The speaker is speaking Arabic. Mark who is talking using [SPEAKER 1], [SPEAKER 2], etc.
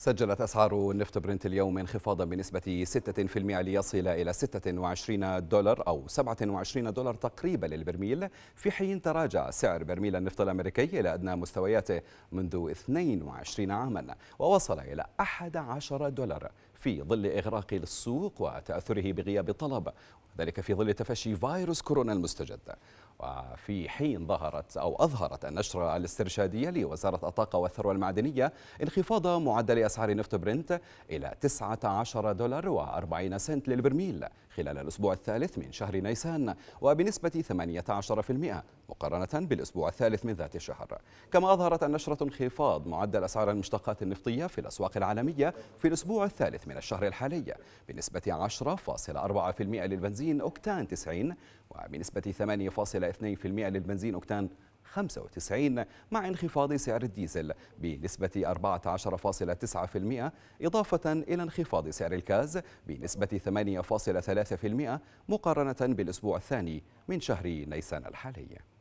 [SPEAKER 1] سجلت أسعار النفط برنت اليوم انخفاضا بنسبة 6% ليصل إلى 26 دولار أو 27 دولار تقريبا للبرميل في حين تراجع سعر برميل النفط الأمريكي إلى أدنى مستوياته منذ 22 عاما ووصل إلى 11 دولار في ظل إغراق السوق وتأثره بغياب الطلب وذلك في ظل تفشي فيروس كورونا المستجد وفي حين ظهرت أو أظهرت النشرة الاسترشادية لوزارة الطاقة والثروة المعدنية انخفاض معدل أسعار نفط برنت إلى 19 دولار و40 سنت للبرميل خلال الأسبوع الثالث من شهر نيسان وبنسبة 18% مقارنة بالأسبوع الثالث من ذات الشهر كما أظهرت النشرة انخفاض معدل أسعار المشتقات النفطية في الأسواق العالمية في الأسبوع الثالث من الشهر الحالي بنسبة 10.4% للبنزين أوكتان 90 وبنسبة 8.2 2% للبنزين أكتان 95 مع انخفاض سعر الديزل بنسبة 14.9% إضافة إلى انخفاض سعر الكاز بنسبة 8.3% مقارنة بالأسبوع الثاني من شهر نيسان الحالي